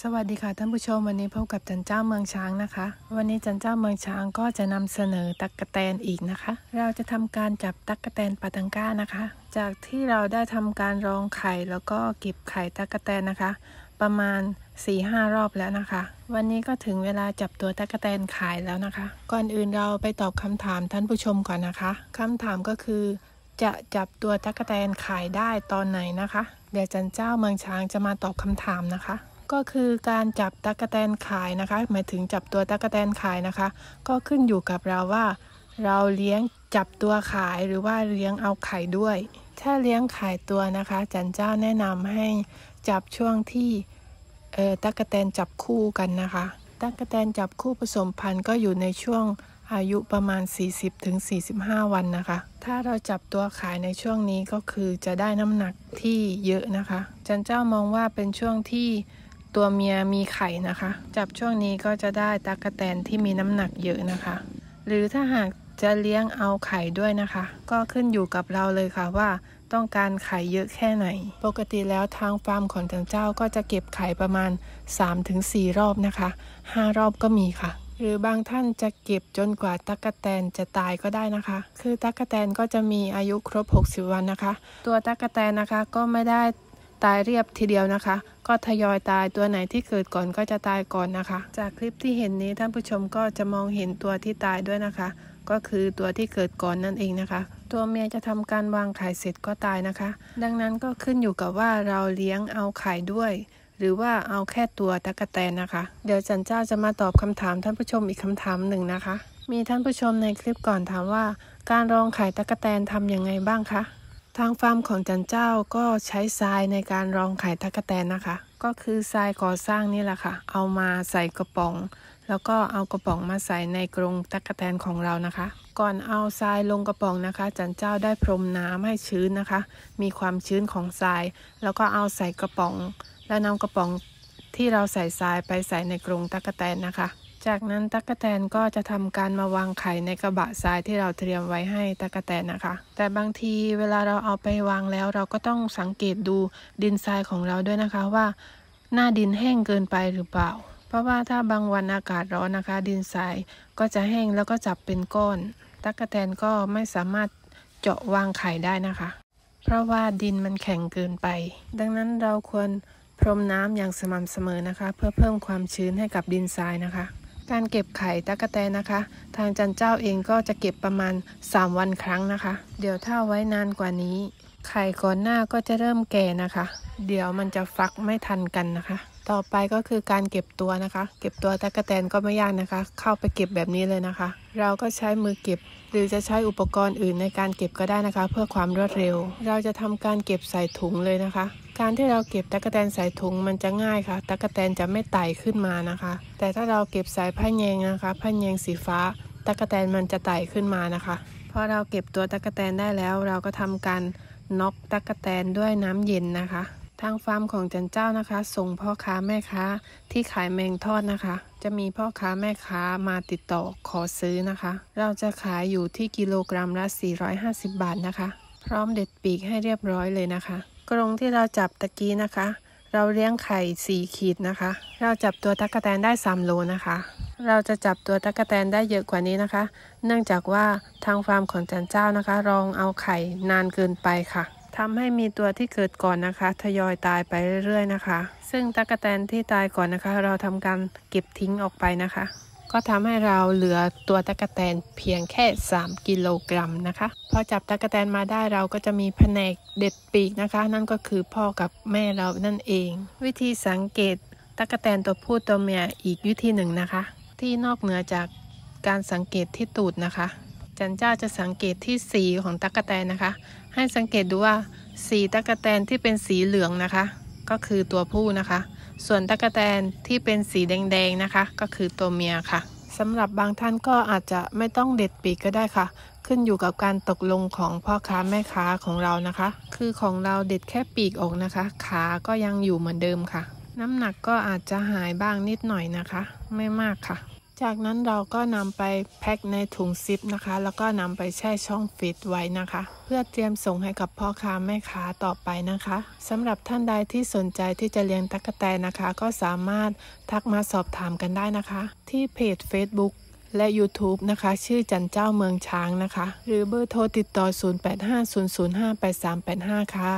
สวัสดีค่ะท่านผู้ชมวันนี้พบกับ จันเจ้าเมืองช้างนะคะ วันนี้จันเจ้าเมืองช้างก็จะนำเสนอตักกะแตนอีกนะคะ เราจะทำการจับตักกะแตนปาตังก้านะคะ จากที่เราได้ทำการรองไข่ แล้วก็เก็บไข่ตักกะแตนนะคะ ประมาณ4ีหรอบแล้วนะคะ วันนี้ก็ถึงเวลาจับตัวตักกะแตนขายแล้วนะคะ ก่อนอื่นเราไปตอบคำถามท่านผู้ชมก่อนนะคะ คำถามก็คือจะจับตัวตักกะแตนขายได้ตอนไหนนะคะ เดี๋ยวจันเจ้าเมืองช้างจะมาตอบคำถามนะคะก็คือการจับตะกะแตนขายนะคะ หมายถึงจับตัวตะกะแตนขายนะคะ ก็ขึ้นอยู่กับเราว่าเราเลี้ยงจับตัวขายหรือว่าเลี้ยงเอาไข่ด้วย ถ้าเลี้ยงขายตัวนะคะจันเจ้าแนะนำให้จับช่วงที่เออตะกะแตนจับคู่กันนะคะตะกะแตนจับคู่ผสมพันธุ์ก็อยู่ในช่วงอายุประมาณ 40-45 วันนะคะ ถ้าเราจับตัวขายในช่วงนี้ก็คือจะได้น้ำหนักที่เยอะนะคะจันเจ้ามองว่าเป็นช่วงที่ตัวเมียมีไข่นะคะ จับช่วงนี้ก็จะได้ต๊กแตนที่มีน้ำหนักเยอะนะคะ หรือถ้าหากจะเลี้ยงเอาไข่ด้วยนะคะ ก็ขึ้นอยู่กับเราเลยค่ะว่า ต้องการไข่เยอะแค่ไหน ปกติแล้วทางฟาร์มของทางเจ้าก็จะเก็บไข่ประมาณ 3-4 รอบนะคะ 5 รอบก็มีค่ะ หรือบางท่านจะเก็บจนกว่าตั๊กแตนจะตายก็ได้นะคะ คือตั๊กแตนก็จะมีอายุครบ 60 วันนะคะ ตัวตั๊กแตนนะคะก็ไม่ได้ตายเรียบทีเดียวนะคะ ก็ทยอยตายตัวไหนที่เกิดก่อนก็จะตายก่อนนะคะ จากคลิปที่เห็นนี้ ท่านผู้ชมก็จะมองเห็นตัวที่ตายด้วยนะคะ ก็คือตัวที่เกิดก่อนนั่นเองนะคะ ตัวเมียจะทำการวางไข่เสร็จ ก็ตายนะคะ ดังนั้นก็ขึ้นอยู่กับว่าเราเลี้ยงเอาไข่ด้วย หรือว่าเอาแค่ตัวตะกะแตนนะคะ เดี๋ยวจันเจ้าจะมาตอบคำถามท่านผู้ชมอีกคำถามหนึ่งนะคะ มีท่านผู้ชมในคลิปก่อนถามว่า การรองไข่ตะกะแตนทำยังไงบ้างคะทางฟาร์มของจันเจ้าก็ใช้ทรายในการรองไข่ตะกะแตนนะคะ ก็คือทรายก่อสร้างนี่แหละค่ะ เอามาใส่กระป๋อง แล้วก็เอากระป๋องมาใส่ในกรงตะกะแตนของเรานะคะ ก่อนเอาทรายลงกระป๋องนะคะจันเจ้าได้พรมน้ำให้ชื้นนะคะ มีความชื้นของทราย แล้วก็เอาใส่กระป๋อง แล้วนำกระป๋องที่เราใส่ทรายไปใส่ในกรงตักกแตนนะคะ จากนั้นตักกแตนก็จะทำการมาวางไข่ในกระบะทรายที่เราเตรียมไว้ให้ตักกแตนนะคะ แต่บางทีเวลาเราเอาไปวางแล้วเราก็ต้องสังเกตดูดินทรายของเราด้วยนะคะว่า หน้าดินแห้งเกินไปหรือเปล่า เพราะว่าถ้าบางวันอากาศร้อนนะคะ ดินทรายก็จะแห้งแล้วก็จับเป็นก้อนตักกแตนก็ไม่สามารถเจาะวางไข่ได้นะคะ เพราะว่าดินมันแข็งเกินไป ดังนั้นเราควรพรมน้ำอย่างสม่ำเสมอนะคะ เพื่อเพิ่มความชื้นให้กับดินทรายนะคะ การเก็บไข่ตะกะแตนนะคะ ทางจันเจ้าเองก็จะเก็บประมาณ 3 วันครั้งนะคะ เดี๋ยวถ้าไว้นานกว่านี้ ไข่ก่อนหน้าก็จะเริ่มแก่นะคะ เดี๋ยวมันจะฟักไม่ทันกันนะคะ ต่อไปก็คือการเก็บตัวนะคะ เก็บตัวตะกะแตนก็ไม่ยากนะคะ เข้าไปเก็บแบบนี้เลยนะคะ เราก็ใช้มือเก็บ หรือจะใช้อุปกรณ์อื่นในการเก็บก็ได้นะคะ เพื่อความรวดเร็ว เราจะทำการเก็บใส่ถุงเลยนะคะการที่เราเก็บตะกแตนใส่ถุงมันจะง่ายค่ะ ตะกแตนจะไม่ไต่ขึ้นมานะคะ แต่ถ้าเราเก็บสายผ้าแยงนะคะ ผ้าแยงสีฟ้า ตะกแตนมันจะไต่ขึ้นมานะคะพอเราเก็บตัวตะกแตนได้แล้ว เราก็ทำการน็อกตะกแตนด้วยน้ำเย็นนะคะ ทางฟาร์มของจันเจ้านะคะ ส่งพ่อค้าแม่ค้าที่ขายแมงทอดนะคะ จะมีพ่อค้าแม่ค้ามาติดต่อขอซื้อนะคะ เราจะขายอยู่ที่กิโลกรัมละ450 บาทนะคะ พร้อมเด็ดปีกให้เรียบร้อยเลยนะคะกรงที่เราจับตะกี้นะคะ เราเลี้ยงไข่สี่ขีดนะคะ เราจับตัวตะกแตนได้สามโลนะคะ เราจะจับตัวตะกแตนได้เยอะกว่านี้นะคะ เนื่องจากว่าทางฟาร์มของจันเจ้านะคะ รองเอาไข่นานเกินไปค่ะทำให้มีตัวที่เกิดก่อนนะคะทยอยตายไปเรื่อยๆนะคะ ซึ่งตะกแตนที่ตายก่อนนะคะ เราทำการเก็บทิ้งออกไปนะคะก็ทำให้เราเหลือตัวตะกะแตนเพียงแค่ 3 กิโลกรัมนะคะ พอจับตะกะแตนมาได้เราก็จะมีแผนกเด็ดปีกนะคะ นั่นก็คือพ่อกับแม่เรานั่นเอง วิธีสังเกตตะกะแตนตัวผู้ตัวเมียอีกวิธีหนึ่งนะคะ ที่นอกเหนือจากการสังเกตที่ตูดนะคะจันเจ้าจะสังเกตที่สีของตะกะแตนนะคะ ให้สังเกตดูว่าสีตะกะแตนที่เป็นสีเหลืองนะคะ ก็คือตัวผู้นะคะส่วนตะกะแตนที่เป็นสีแดงๆนะคะ ก็คือตัวเมียค่ะสำหรับบางท่านก็อาจจะไม่ต้องเด็ดปีกก็ได้ค่ะ ขึ้นอยู่กับการตกลงของพ่อค้าแม่ค้าของเรานะคะ คือของเราเด็ดแค่ปีกออกนะคะขาก็ยังอยู่เหมือนเดิมค่ะ น้ำหนักก็อาจจะหายบ้างนิดหน่อยนะคะ ไม่มากค่ะจากนั้นเราก็นำไปแพ็คในถุงซิปนะคะ แล้วก็นำไปแช่ช่องฟิตไว้นะคะ เพื่อเตรียมส่งให้กับพ่อค้าแม่ค้าต่อไปนะคะ สำหรับท่านใดที่สนใจที่จะเลี้ยงตั๊กแตนนะคะ ก็สามารถทักมาสอบถามกันได้นะคะ ที่เพจ Facebook และ YouTube นะคะ ชื่อจันเจ้าเมืองช้างนะคะ หรือเบอร์โทรติดต่อ 0850058385 ค่ะ